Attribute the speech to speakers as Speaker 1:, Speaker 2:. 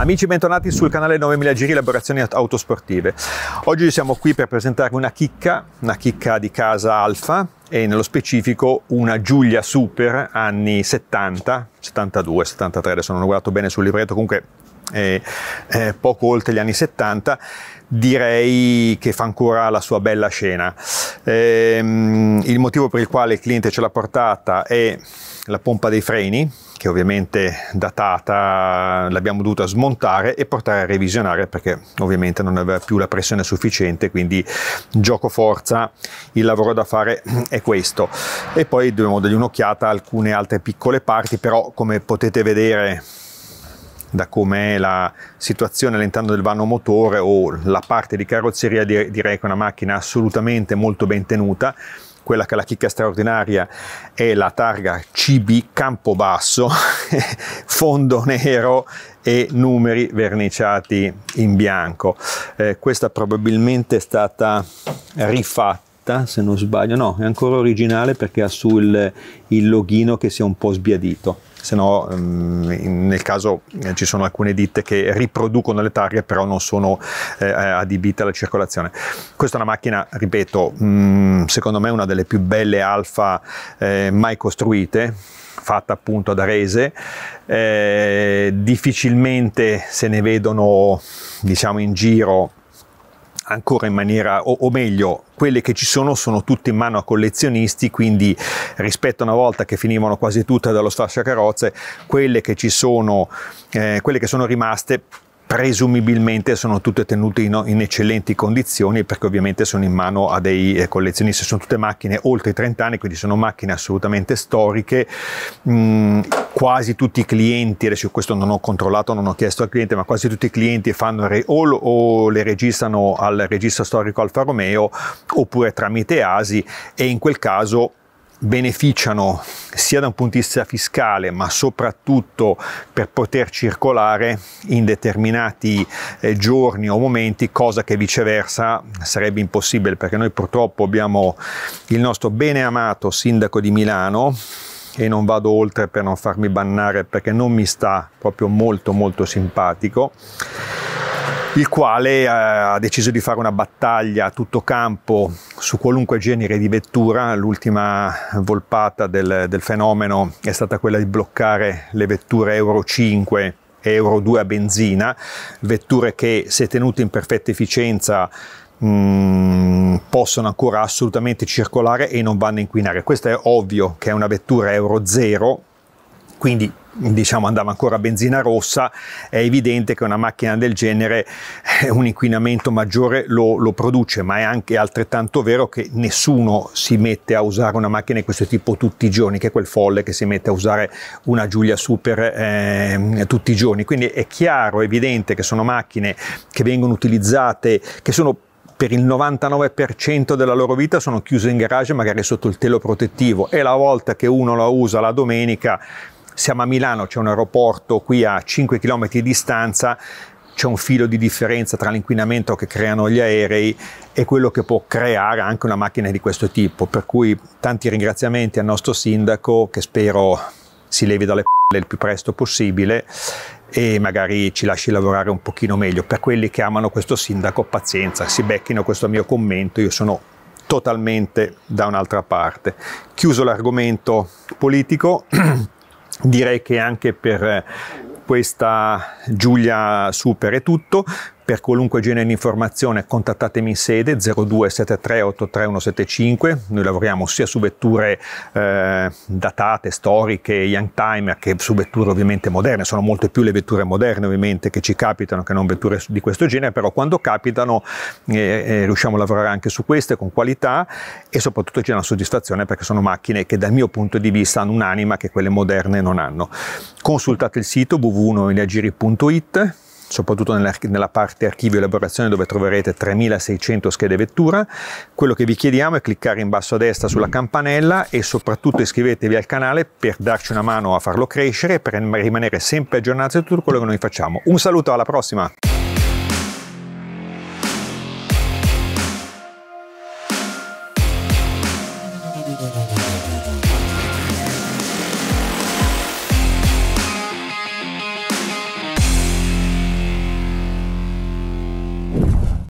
Speaker 1: Amici bentornati sul canale 9000 Giri Elaborazioni Autosportive. Oggi siamo qui per presentarvi una chicca, una chicca di casa Alfa e nello specifico una Giulia Super anni 70, 72, 73, adesso non ho guardato bene sul libretto, comunque eh, eh, poco oltre gli anni 70, direi che fa ancora la sua bella scena. Ehm, il motivo per il quale il cliente ce l'ha portata è la pompa dei freni, che ovviamente datata l'abbiamo dovuta smontare e portare a revisionare perché ovviamente non aveva più la pressione sufficiente, quindi gioco forza, il lavoro da fare è questo. E poi dobbiamo dargli un'occhiata a alcune altre piccole parti, però come potete vedere da com'è la situazione all'interno del vano motore o la parte di carrozzeria direi che è una macchina assolutamente molto ben tenuta quella che è la chicca straordinaria è la targa CB Campobasso, fondo nero e numeri verniciati in bianco. Eh, questa probabilmente è stata rifatta 90 se non sbaglio, no è ancora originale perché ha sul il loghino che si è un po' sbiadito se no mm, nel caso eh, ci sono alcune ditte che riproducono le targhe però non sono eh, eh, adibite alla circolazione questa è una macchina ripeto mm, secondo me una delle più belle alfa mai costruite fatta appunto ad Arese difficilmente se ne vedono diciamo in giro ancora in maniera, o, o, meglio, quelle che ci sono sono tutte in mano a collezionisti, quindi rispetto a una volta che finivano quasi tutte dallo sfasciacarrozze, quelle che ci sono, eh, quelle che sono rimaste presumibilmente sono tutte tenute in, in, eccellenti condizioni perché ovviamente sono in mano a dei eh, collezionisti, sono tutte macchine oltre i 30 anni, quindi sono macchine assolutamente storiche, mm, quasi tutti i clienti, adesso questo non ho controllato, non ho chiesto al cliente, ma quasi tutti i clienti fanno re, o, o, le registrano al registro storico Alfa Romeo oppure tramite ASI e in quel caso beneficiano sia da un punto di vista fiscale ma soprattutto per poter circolare in determinati eh, giorni o momenti, cosa che viceversa sarebbe impossibile perché noi purtroppo abbiamo il nostro bene amato sindaco di Milano e non vado oltre per non farmi bannare perché non mi sta proprio molto molto simpatico il quale eh, ha deciso di fare una battaglia a tutto campo su qualunque genere di vettura. L'ultima volpata del, del fenomeno è stata quella di bloccare le vetture Euro 5 Euro 2 a benzina, vetture che se tenute in perfetta efficienza Mm, possono ancora assolutamente circolare e non vanno a inquinare. Questo è ovvio che è una vettura Euro 0, quindi diciamo andava ancora a benzina rossa, è evidente che una macchina del genere eh, un inquinamento maggiore lo, lo, produce, ma è anche altrettanto vero che nessuno si mette a usare una macchina di questo tipo tutti i giorni, che è quel folle che si mette a usare una Giulia Super eh, tutti i giorni. Quindi è chiaro, è evidente che sono macchine che vengono utilizzate, che sono per il 99% della loro vita sono chiuse in garage magari sotto il telo protettivo e la volta che uno la usa la domenica siamo a Milano, c'è un aeroporto qui a 5 km di distanza, c'è un filo di differenza tra l'inquinamento che creano gli aerei e quello che può creare anche una macchina di questo tipo. Per cui tanti ringraziamenti al nostro sindaco che spero si levi dalle p***e il più presto possibile e magari ci lasci lavorare un pochino meglio. Per quelli che amano questo sindaco, pazienza, si becchino questo mio commento, io sono totalmente da un'altra parte. Chiuso l'argomento politico. direi che anche per eh, questa Giulia Super è tutto per qualunque genere di informazione contattatemi in sede 0273 83175. Noi lavoriamo sia su vetture eh, datate, storiche, young timer, che su vetture ovviamente moderne. Sono molte più le vetture moderne ovviamente che ci capitano che non vetture di questo genere, però quando capitano eh, eh, riusciamo a lavorare anche su queste con qualità e soprattutto c'è una soddisfazione perché sono macchine che dal mio punto di vista hanno un'anima che quelle moderne non hanno. Consultate il sito www.noeliagiri.it soprattutto nella parte archivio e elaborazione dove troverete 3600 schede vettura. Quello che vi chiediamo è cliccare in basso a destra sulla campanella e soprattutto iscrivetevi al canale per darci una mano a farlo crescere e per rimanere sempre aggiornati su tutto quello che noi facciamo. Un saluto, alla prossima!